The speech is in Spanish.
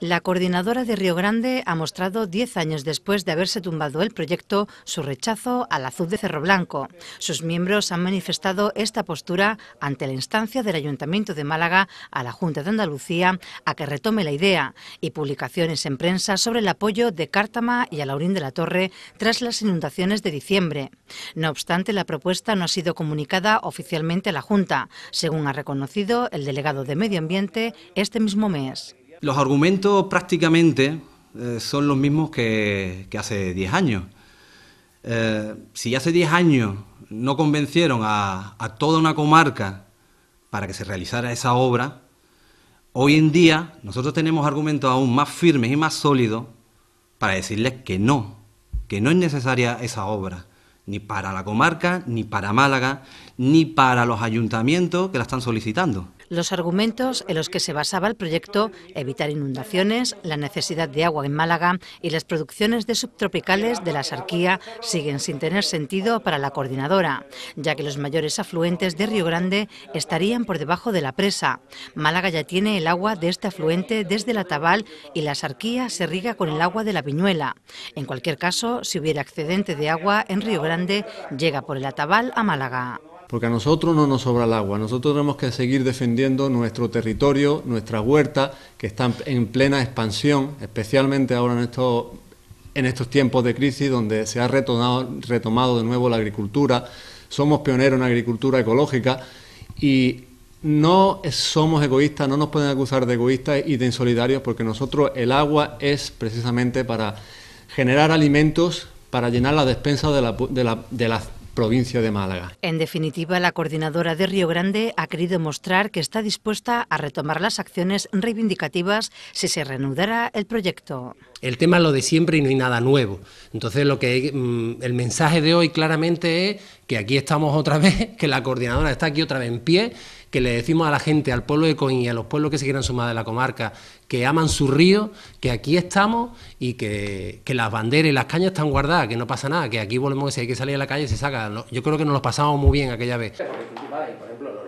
La coordinadora de Río Grande ha mostrado, 10 años después de haberse tumbado el proyecto, su rechazo al azul de Cerro Blanco. Sus miembros han manifestado esta postura ante la instancia del Ayuntamiento de Málaga a la Junta de Andalucía a que retome la idea y publicaciones en prensa sobre el apoyo de Cártama y a Laurín de la Torre tras las inundaciones de diciembre. No obstante, la propuesta no ha sido comunicada oficialmente a la Junta, según ha reconocido el delegado de Medio Ambiente este mismo mes. Los argumentos prácticamente eh, son los mismos que, hace 10 años. Eh, si hace 10 años no convencieron a, toda una comarca para que se realizara esa obra, hoy en día nosotros tenemos argumentos aún más firmes y más sólidos para decirles que no, que no es necesaria esa obra, ni para la comarca, ni para Málaga, ni para los ayuntamientos que la están solicitando los argumentos en los que se basaba el proyecto, evitar inundaciones, la necesidad de agua en Málaga y las producciones de subtropicales de la Sarquía siguen sin tener sentido para la coordinadora, ya que los mayores afluentes de Río Grande estarían por debajo de la presa. Málaga ya tiene el agua de este afluente desde la Tabal y la Sarquía se riega con el agua de la Viñuela. En cualquier caso, si hubiera excedente de agua en Río Grande, llega por el Atabal a Málaga porque a nosotros no nos sobra el agua, nosotros tenemos que seguir defendiendo nuestro territorio, nuestra huerta, que está en plena expansión, especialmente ahora en estos, en estos tiempos de crisis donde se ha retomado, de nuevo la agricultura, somos pioneros en agricultura ecológica y no somos egoístas, no nos pueden acusar de egoístas y de insolidarios porque nosotros el agua es precisamente para generar alimentos para llenar la despensa de la, de provincia de Málaga. En definitiva, la coordinadora de Río Grande ha querido mostrar que está dispuesta a retomar las acciones reivindicativas si se reanudará el proyecto el tema es lo de siempre y no hay nada nuevo. Entonces, lo que mm, el mensaje de hoy claramente es que aquí estamos otra vez, que la coordinadora está aquí otra vez en pie, que le decimos a la gente, al pueblo de Coín y a los pueblos que se quieran sumar de la comarca, que aman su río, que aquí estamos y que, que las banderas y las cañas están guardadas, que no pasa nada, que aquí volvemos, si hay que salir a la calle se saca. Yo creo que nos lo pasamos muy bien aquella vez. Por